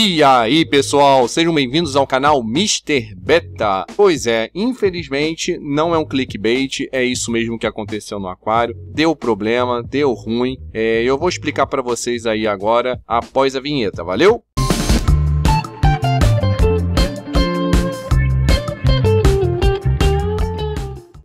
E aí, pessoal, sejam bem-vindos ao canal Mr. Beta. Pois é, infelizmente não é um clickbait, é isso mesmo que aconteceu no aquário. Deu problema, deu ruim. É, eu vou explicar para vocês aí agora, após a vinheta, valeu?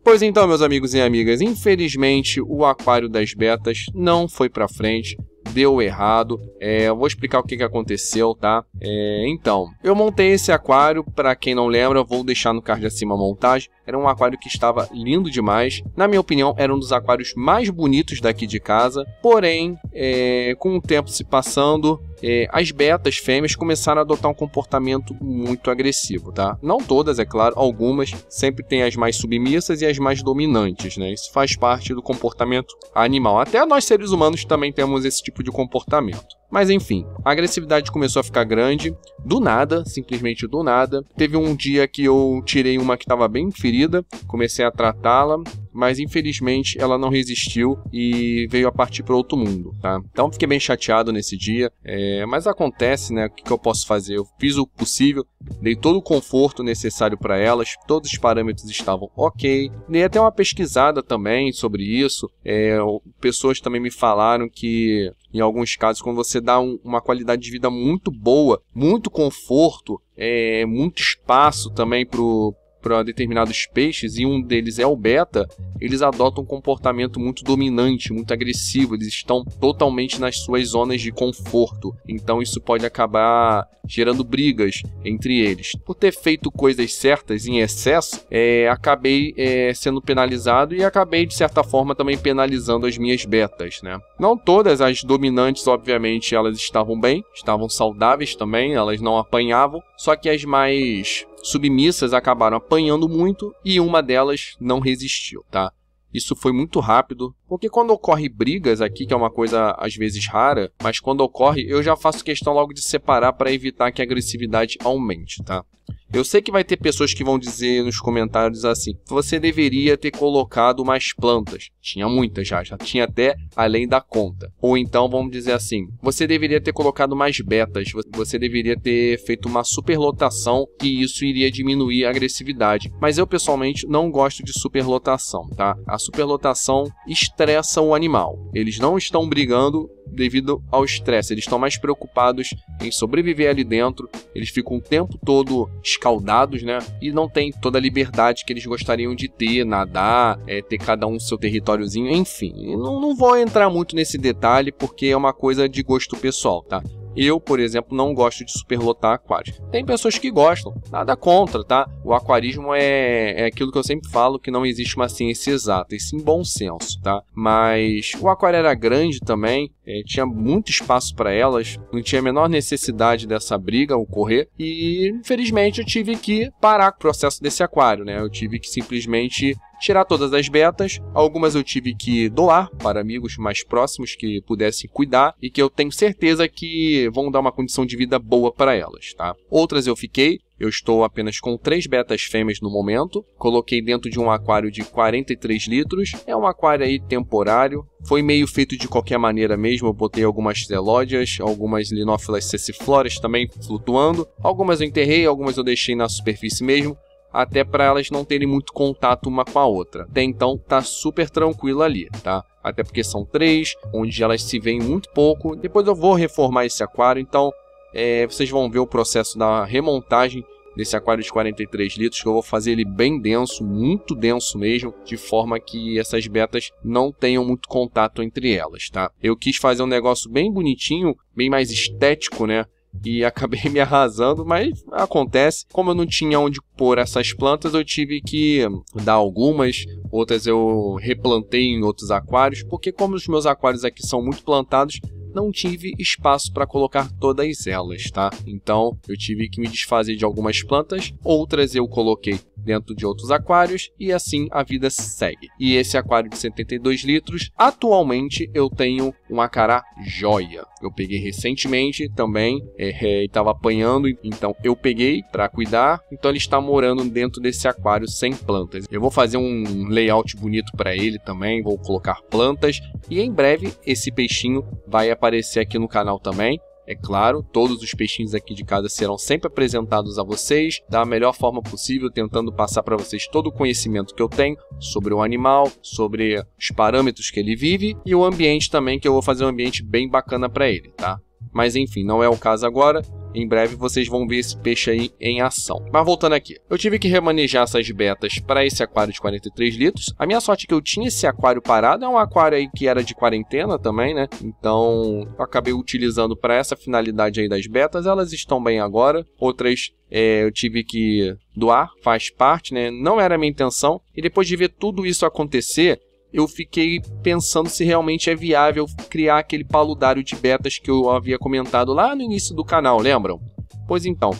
Pois então, meus amigos e amigas, infelizmente o aquário das betas não foi para frente deu errado. É, eu vou explicar o que, que aconteceu, tá? É, então, eu montei esse aquário, para quem não lembra, vou deixar no card acima a montagem. Era um aquário que estava lindo demais. Na minha opinião, era um dos aquários mais bonitos daqui de casa. Porém, é, com o tempo se passando, é, as betas fêmeas começaram a adotar um comportamento muito agressivo, tá? Não todas, é claro, algumas. Sempre tem as mais submissas e as mais dominantes, né? Isso faz parte do comportamento animal. Até nós seres humanos também temos esse tipo de comportamento. Mas enfim, a agressividade começou a ficar grande, do nada, simplesmente do nada. Teve um dia que eu tirei uma que estava bem ferida, comecei a tratá-la, mas infelizmente ela não resistiu e veio a partir para outro mundo, tá? Então fiquei bem chateado nesse dia, é, mas acontece, né? O que, que eu posso fazer? Eu fiz o possível, dei todo o conforto necessário para elas, todos os parâmetros estavam ok. Dei até uma pesquisada também sobre isso. É, pessoas também me falaram que, em alguns casos, quando você dá um, uma qualidade de vida muito boa, muito conforto, é, muito espaço também para para determinados peixes e um deles é o beta, eles adotam um comportamento muito dominante, muito agressivo, eles estão totalmente nas suas zonas de conforto. Então isso pode acabar gerando brigas entre eles. Por ter feito coisas certas em excesso, é, acabei é, sendo penalizado e acabei, de certa forma, também penalizando as minhas betas. Né? Não todas as dominantes, obviamente, elas estavam bem, estavam saudáveis também, elas não apanhavam, só que as mais submissas acabaram apanhando muito e uma delas não resistiu, tá? Isso foi muito rápido, porque quando ocorre brigas aqui, que é uma coisa às vezes rara, mas quando ocorre, eu já faço questão logo de separar para evitar que a agressividade aumente, tá? Eu sei que vai ter pessoas que vão dizer nos comentários assim: você deveria ter colocado mais plantas. Tinha muitas já, já tinha até além da conta. Ou então vamos dizer assim: você deveria ter colocado mais betas, você deveria ter feito uma superlotação e isso iria diminuir a agressividade. Mas eu pessoalmente não gosto de superlotação, tá? A superlotação está estressa o animal. Eles não estão brigando devido ao estresse, eles estão mais preocupados em sobreviver ali dentro, eles ficam o tempo todo escaldados, né? E não tem toda a liberdade que eles gostariam de ter, nadar, é, ter cada um seu territóriozinho, enfim. Não, não vou entrar muito nesse detalhe porque é uma coisa de gosto pessoal, tá? Eu, por exemplo, não gosto de superlotar aquário. Tem pessoas que gostam, nada contra, tá? O aquarismo é, é aquilo que eu sempre falo, que não existe uma ciência exata, e sim bom senso, tá? Mas o aquário era grande também, é, tinha muito espaço para elas, não tinha a menor necessidade dessa briga ocorrer e infelizmente eu tive que parar o processo desse aquário, né? Eu tive que simplesmente tirar todas as betas, algumas eu tive que doar para amigos mais próximos que pudessem cuidar e que eu tenho certeza que vão dar uma condição de vida boa para elas, tá? Outras eu fiquei, eu estou apenas com três betas fêmeas no momento. Coloquei dentro de um aquário de 43 litros. É um aquário aí temporário. Foi meio feito de qualquer maneira mesmo. Eu botei algumas telódias, algumas linófilas cecifloras também flutuando. Algumas eu enterrei, algumas eu deixei na superfície mesmo até para elas não terem muito contato uma com a outra. Até então tá super tranquilo ali, tá? Até porque são três, onde elas se veem muito pouco. Depois eu vou reformar esse aquário, então é, vocês vão ver o processo da remontagem desse aquário de 43 litros, que eu vou fazer ele bem denso, muito denso mesmo, de forma que essas betas não tenham muito contato entre elas, tá? Eu quis fazer um negócio bem bonitinho, bem mais estético, né? E acabei me arrasando, mas acontece. Como eu não tinha onde pôr essas plantas, eu tive que dar algumas, outras eu replantei em outros aquários, porque como os meus aquários aqui são muito plantados, não tive espaço para colocar todas elas, tá? Então eu tive que me desfazer de algumas plantas, outras eu coloquei dentro de outros aquários e assim a vida segue. E esse aquário de 72 litros, atualmente eu tenho um acará joia. Eu peguei recentemente também, é, é estava apanhando, então eu peguei para cuidar. Então ele está morando dentro desse aquário sem plantas. Eu vou fazer um layout bonito para ele também, vou colocar plantas e em breve esse peixinho vai aparecer aqui no canal também. É claro, todos os peixinhos aqui de casa serão sempre apresentados a vocês da melhor forma possível, tentando passar para vocês todo o conhecimento que eu tenho sobre o animal, sobre os parâmetros que ele vive e o ambiente também, que eu vou fazer um ambiente bem bacana para ele, tá? Mas enfim, não é o caso agora. Em breve vocês vão ver esse peixe aí em ação. Mas voltando aqui, eu tive que remanejar essas betas para esse aquário de 43 litros. A minha sorte é que eu tinha esse aquário parado, é um aquário aí que era de quarentena também, né? Então eu acabei utilizando para essa finalidade aí das betas. Elas estão bem agora, outras é, eu tive que doar, faz parte, né? Não era a minha intenção. E depois de ver tudo isso acontecer, eu fiquei pensando se realmente é viável criar aquele paludário de betas que eu havia comentado lá no início do canal, lembram? Pois então,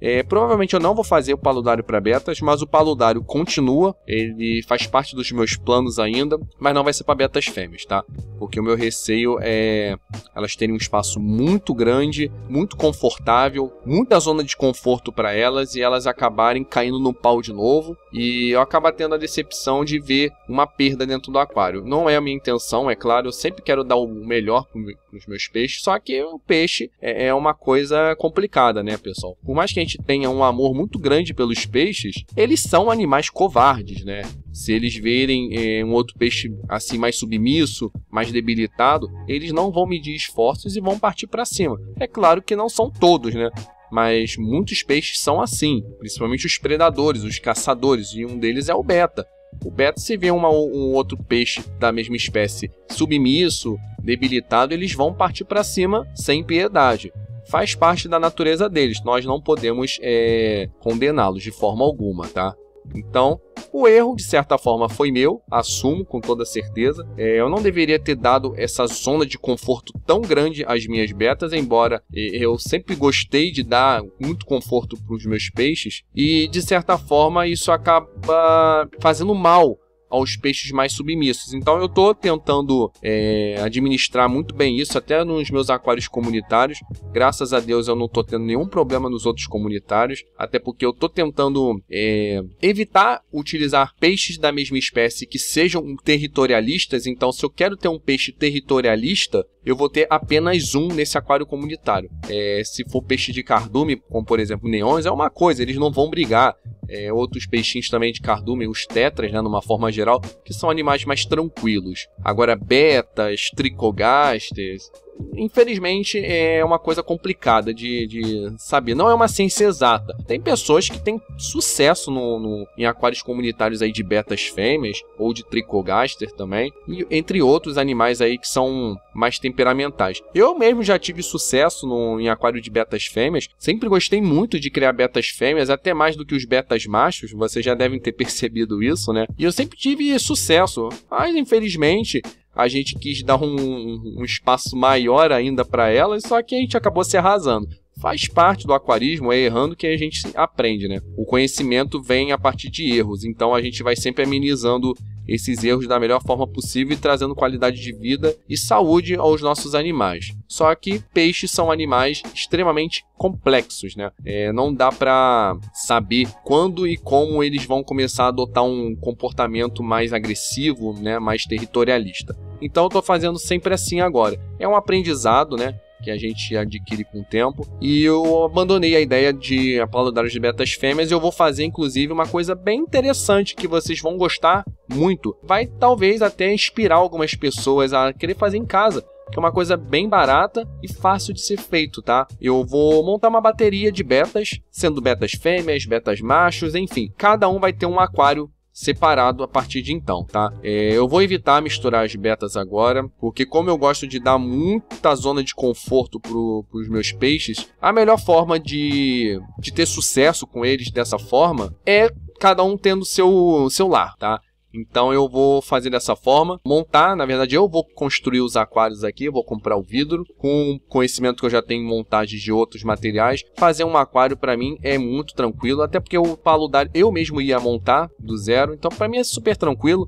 é, provavelmente eu não vou fazer o paludário para betas, mas o paludário continua, ele faz parte dos meus planos ainda, mas não vai ser para betas fêmeas, tá? Porque o meu receio é elas terem um espaço muito grande, muito confortável, muita zona de conforto para elas e elas acabarem caindo no pau de novo e eu acabar tendo a decepção de ver uma perda dentro do aquário. Não é a minha intenção, é claro, eu sempre quero dar o melhor para os meus peixes, só que o peixe é, é uma coisa complicada, né, pessoal? Por mais que a tenha um amor muito grande pelos peixes, eles são animais covardes, né? Se eles verem é, um outro peixe assim mais submisso, mais debilitado, eles não vão medir esforços e vão partir para cima. É claro que não são todos, né? Mas muitos peixes são assim, principalmente os predadores, os caçadores, e um deles é o beta. O beta, se vê uma, um outro peixe da mesma espécie submisso, debilitado, eles vão partir para cima sem piedade faz parte da natureza deles. Nós não podemos é, condená-los de forma alguma, tá? Então, o erro, de certa forma, foi meu, assumo com toda certeza. É, eu não deveria ter dado essa zona de conforto tão grande às minhas betas, embora é, eu sempre gostei de dar muito conforto para os meus peixes, e de certa forma isso acaba fazendo mal aos peixes mais submissos. Então eu estou tentando é, administrar muito bem isso, até nos meus aquários comunitários. Graças a Deus eu não estou tendo nenhum problema nos outros comunitários, até porque eu estou tentando é, evitar utilizar peixes da mesma espécie que sejam territorialistas. Então, se eu quero ter um peixe territorialista, eu vou ter apenas um nesse aquário comunitário. É, se for peixe de cardume, como por exemplo neons, é uma coisa, eles não vão brigar. É, outros peixinhos também de cardume, os tetras, né, numa forma geral, que são animais mais tranquilos. Agora, betas, tricogasters, infelizmente, é uma coisa complicada de, de saber. Não é uma ciência exata. Tem pessoas que têm sucesso no, no em aquários comunitários aí de betas fêmeas ou de tricogaster também, e entre outros animais aí que são mais temperamentais. Eu mesmo já tive sucesso no, em aquário de betas fêmeas. Sempre gostei muito de criar betas fêmeas, até mais do que os betas machos. Vocês já devem ter percebido isso, né? E eu sempre tive sucesso. Mas, infelizmente, a gente quis dar um, um espaço maior ainda para elas, só que a gente acabou se arrasando. Faz parte do aquarismo, é errando que a gente aprende, né? O conhecimento vem a partir de erros, então a gente vai sempre amenizando esses erros da melhor forma possível e trazendo qualidade de vida e saúde aos nossos animais. Só que peixes são animais extremamente complexos, né? É, não dá para saber quando e como eles vão começar a adotar um comportamento mais agressivo, né? Mais territorialista. Então eu tô fazendo sempre assim agora. É um aprendizado, né? Que a gente adquire com o tempo. E eu abandonei a ideia de aplaudar os betas fêmeas. E eu vou fazer, inclusive, uma coisa bem interessante que vocês vão gostar muito. Vai talvez até inspirar algumas pessoas a querer fazer em casa que é uma coisa bem barata e fácil de ser feito, tá? Eu vou montar uma bateria de betas, sendo betas fêmeas, betas machos, enfim. Cada um vai ter um aquário separado a partir de então, tá? É, eu vou evitar misturar as betas agora, porque como eu gosto de dar muita zona de conforto pro, pros meus peixes, a melhor forma de, de ter sucesso com eles dessa forma é cada um tendo seu seu lar, tá? Então eu vou fazer dessa forma, montar, na verdade eu vou construir os aquários aqui, eu vou comprar o vidro, com conhecimento que eu já tenho em montagem de outros materiais, fazer um aquário para mim é muito tranquilo, até porque o paludário eu mesmo ia montar do zero, então para mim é super tranquilo.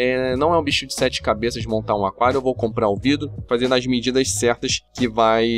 É, não é um bicho de sete cabeças montar um aquário, eu vou comprar o vidro, fazendo as medidas certas que vai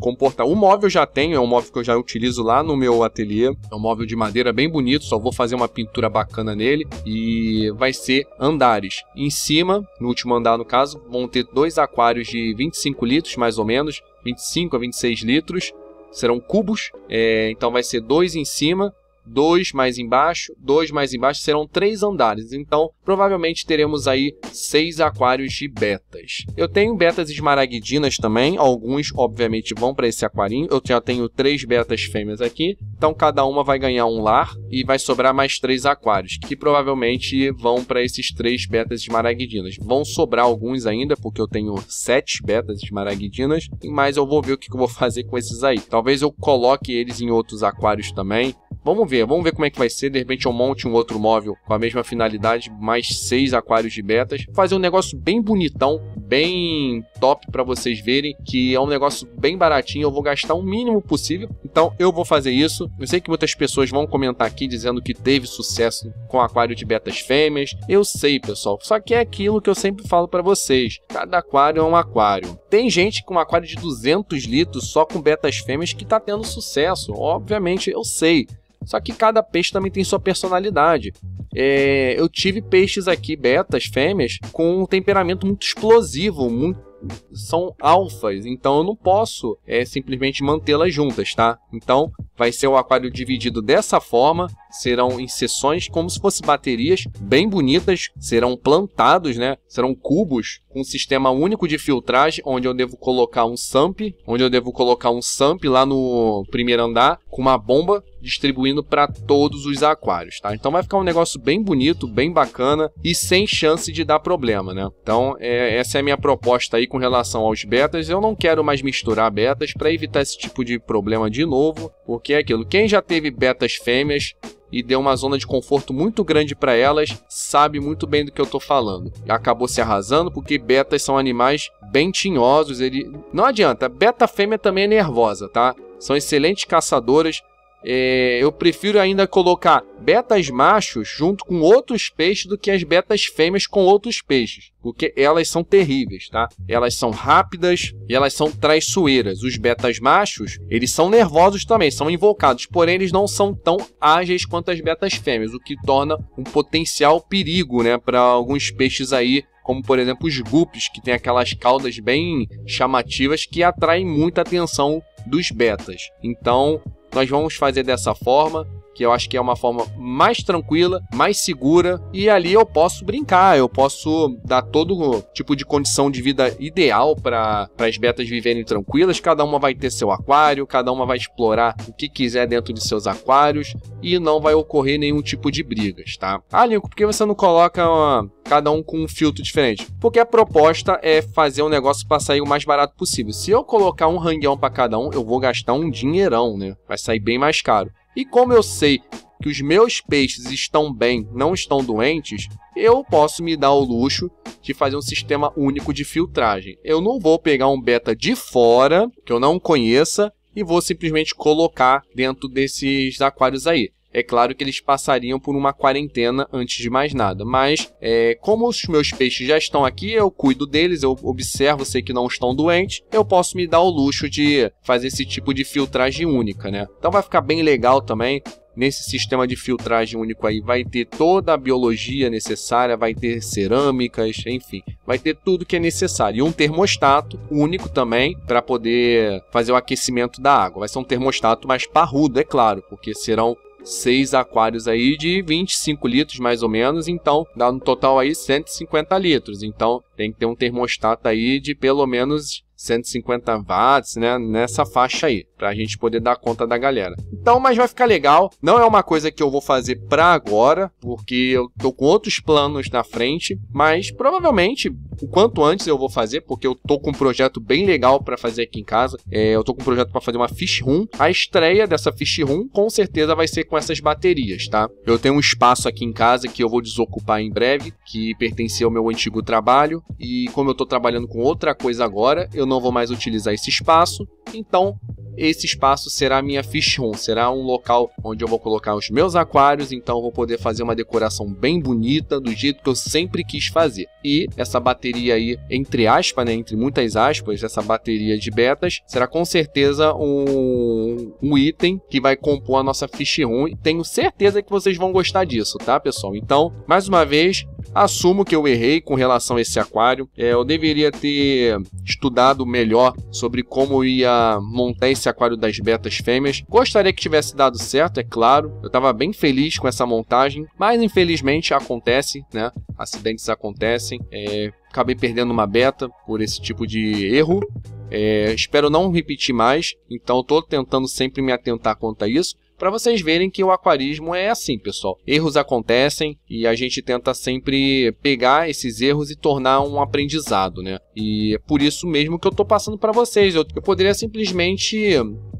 comportar. O móvel já tenho, é um móvel que eu já utilizo lá no meu ateliê. É um móvel de madeira bem bonito, só vou fazer uma pintura bacana nele e vai ser andares. Em cima, no último andar no caso, vão ter dois aquários de 25 litros mais ou menos, 25 a 26 litros, serão cubos, é, então vai ser dois em cima dois mais embaixo, dois mais embaixo, serão três andares. Então, provavelmente teremos aí seis aquários de betas. Eu tenho betas esmaraguidinas também, alguns obviamente vão para esse aquarinho. Eu já tenho três betas fêmeas aqui, então cada uma vai ganhar um lar e vai sobrar mais três aquários, que provavelmente vão para esses três betas esmaraguidinas. Vão sobrar alguns ainda, porque eu tenho sete betas esmaraguidinas, mas eu vou ver o que eu vou fazer com esses aí. Talvez eu coloque eles em outros aquários também, Vamos ver, vamos ver como é que vai ser. De repente eu monte um outro móvel com a mesma finalidade, mais seis aquários de betas. Fazer um negócio bem bonitão, bem top para vocês verem, que é um negócio bem baratinho. Eu vou gastar o mínimo possível. Então eu vou fazer isso. Eu sei que muitas pessoas vão comentar aqui dizendo que teve sucesso com aquário de betas fêmeas. Eu sei, pessoal. Só que é aquilo que eu sempre falo para vocês. Cada aquário é um aquário. Tem gente com um aquário de 200 litros só com betas fêmeas que tá tendo sucesso. Obviamente, eu sei. Só que cada peixe também tem sua personalidade. É, eu tive peixes aqui, betas, fêmeas, com um temperamento muito explosivo, muito são alfas, então eu não posso é, simplesmente mantê-las juntas, tá? Então vai ser o aquário dividido dessa forma, serão em seções como se fossem baterias bem bonitas, serão plantados, né? Serão cubos com um sistema único de filtragem, onde eu devo colocar um SAMP, onde eu devo colocar um SAMP lá no primeiro andar, com uma bomba distribuindo para todos os aquários, tá? Então vai ficar um negócio bem bonito, bem bacana e sem chance de dar problema, né? Então é, essa é a minha proposta aí com relação aos betas. Eu não quero mais misturar betas para evitar esse tipo de problema de novo, porque é aquilo. Quem já teve betas fêmeas e deu uma zona de conforto muito grande para elas, sabe muito bem do que eu tô falando. E acabou se arrasando porque betas são animais bem tinhosos, ele não adianta, beta fêmea também é nervosa, tá? São excelentes caçadoras, é, eu prefiro ainda colocar betas machos junto com outros peixes do que as betas fêmeas com outros peixes, porque elas são terríveis, tá? Elas são rápidas e elas são traiçoeiras. Os betas machos, eles são nervosos também, são invocados, porém eles não são tão ágeis quanto as betas fêmeas, o que torna um potencial perigo, né, para alguns peixes aí como por exemplo os gupes, que tem aquelas caudas bem chamativas que atraem muita atenção dos betas. Então, nós vamos fazer dessa forma, que eu acho que é uma forma mais tranquila, mais segura, e ali eu posso brincar, eu posso dar todo tipo de condição de vida ideal para as betas viverem tranquilas. Cada uma vai ter seu aquário, cada uma vai explorar o que quiser dentro de seus aquários e não vai ocorrer nenhum tipo de brigas, tá? Ah, Lincoln, por que você não coloca uma cada um com um filtro diferente. Porque a proposta é fazer um negócio para sair o mais barato possível. Se eu colocar um rangueão para cada um, eu vou gastar um dinheirão, né? Vai sair bem mais caro. E como eu sei que os meus peixes estão bem, não estão doentes, eu posso me dar o luxo de fazer um sistema único de filtragem. Eu não vou pegar um beta de fora, que eu não conheça, e vou simplesmente colocar dentro desses aquários aí. É claro que eles passariam por uma quarentena antes de mais nada, mas é, como os meus peixes já estão aqui, eu cuido deles, eu observo, sei que não estão doentes, eu posso me dar o luxo de fazer esse tipo de filtragem única, né? Então vai ficar bem legal também. Nesse sistema de filtragem único aí vai ter toda a biologia necessária, vai ter cerâmicas, enfim, vai ter tudo que é necessário. E um termostato único também para poder fazer o aquecimento da água. Vai ser um termostato mais parrudo, é claro, porque serão seis aquários aí de 25 litros mais ou menos, então dá no total aí 150 litros. Então tem que ter um termostato aí de pelo menos 150 watts, né? Nessa faixa aí, pra gente poder dar conta da galera. Então, mas vai ficar legal. Não é uma coisa que eu vou fazer pra agora, porque eu tô com outros planos na frente, mas provavelmente o quanto antes eu vou fazer, porque eu tô com um projeto bem legal para fazer aqui em casa. É, eu tô com um projeto para fazer uma fish room. A estreia dessa fish room com certeza vai ser com essas baterias, tá? Eu tenho um espaço aqui em casa que eu vou desocupar em breve, que pertencia ao meu antigo trabalho, e como eu tô trabalhando com outra coisa agora, eu não não vou mais utilizar esse espaço, então esse espaço será a minha fish room, será um local onde eu vou colocar os meus aquários, então vou poder fazer uma decoração bem bonita, do jeito que eu sempre quis fazer. E essa bateria aí, entre aspas, né, entre muitas aspas, essa bateria de betas, será com certeza um, um item que vai compor a nossa fish room, tenho certeza que vocês vão gostar disso, tá pessoal? Então, mais uma vez, Assumo que eu errei com relação a esse aquário. É, eu deveria ter estudado melhor sobre como ia montar esse aquário das betas fêmeas. Gostaria que tivesse dado certo, é claro. Eu estava bem feliz com essa montagem, mas infelizmente acontece, né? Acidentes acontecem. É, acabei perdendo uma beta por esse tipo de erro. É, espero não repetir mais, então estou tentando sempre me atentar quanto a isso para vocês verem que o aquarismo é assim, pessoal. Erros acontecem e a gente tenta sempre pegar esses erros e tornar um aprendizado, né? E é por isso mesmo que eu tô passando para vocês. Eu, eu poderia simplesmente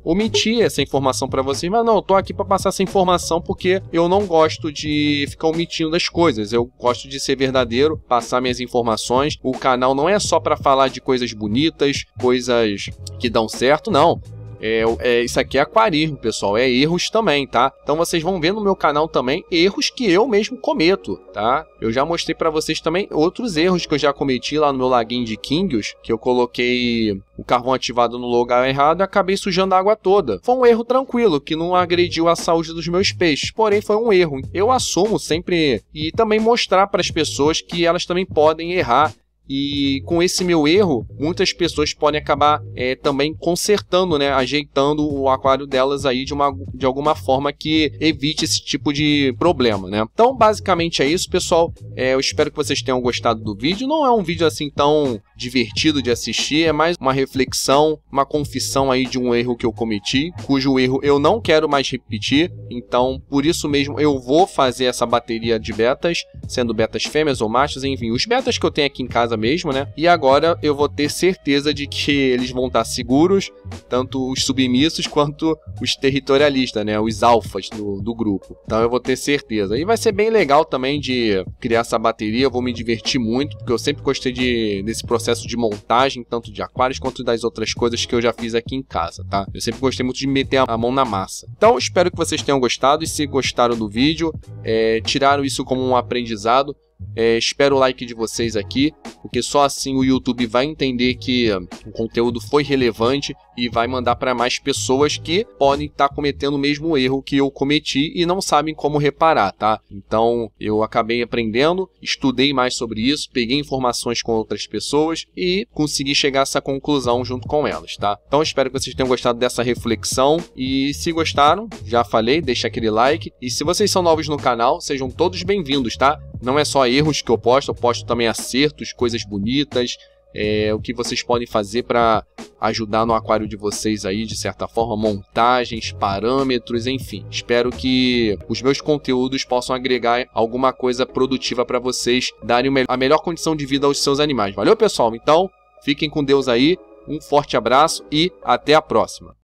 omitir essa informação para vocês, mas não, eu tô aqui para passar essa informação porque eu não gosto de ficar omitindo as coisas. Eu gosto de ser verdadeiro, passar minhas informações. O canal não é só para falar de coisas bonitas, coisas que dão certo, não. É, é, isso aqui é aquarismo, pessoal. É erros também, tá? Então vocês vão ver no meu canal também erros que eu mesmo cometo, tá? Eu já mostrei para vocês também outros erros que eu já cometi lá no meu laguinho de Kingios, que eu coloquei o carvão ativado no lugar errado e acabei sujando a água toda. Foi um erro tranquilo, que não agrediu a saúde dos meus peixes, porém foi um erro. Eu assumo sempre e também mostrar para as pessoas que elas também podem errar e com esse meu erro, muitas pessoas podem acabar é, também consertando, né, ajeitando o aquário delas aí de, uma, de alguma forma que evite esse tipo de problema, né? Então, basicamente é isso, pessoal. É, eu espero que vocês tenham gostado do vídeo. Não é um vídeo assim tão divertido de assistir, é mais uma reflexão, uma confissão aí de um erro que eu cometi, cujo erro eu não quero mais repetir. Então, por isso mesmo, eu vou fazer essa bateria de betas, sendo betas fêmeas ou machos, enfim, os betas que eu tenho aqui em casa casa mesmo, né? E agora eu vou ter certeza de que eles vão estar seguros, tanto os submissos quanto os territorialistas, né? Os alfas do, do grupo. Então eu vou ter certeza. E vai ser bem legal também de criar essa bateria, eu vou me divertir muito, porque eu sempre gostei de, desse processo de montagem, tanto de aquários quanto das outras coisas que eu já fiz aqui em casa, tá? Eu sempre gostei muito de meter a mão na massa. Então espero que vocês tenham gostado e se gostaram do vídeo, é, tiraram isso como um aprendizado, é, espero o like de vocês aqui, porque só assim o YouTube vai entender que ah, o conteúdo foi relevante e vai mandar para mais pessoas que podem estar tá cometendo o mesmo erro que eu cometi e não sabem como reparar, tá? Então eu acabei aprendendo, estudei mais sobre isso, peguei informações com outras pessoas e consegui chegar a essa conclusão junto com elas, tá? Então espero que vocês tenham gostado dessa reflexão e se gostaram, já falei, deixa aquele like e se vocês são novos no canal, sejam todos bem-vindos, tá? Não é só erros que eu posto, eu posto também acertos, coisas bonitas, é, o que vocês podem fazer para ajudar no aquário de vocês aí, de certa forma, montagens, parâmetros, enfim. Espero que os meus conteúdos possam agregar alguma coisa produtiva para vocês, darem a melhor condição de vida aos seus animais. Valeu, pessoal? Então, fiquem com Deus aí, um forte abraço e até a próxima!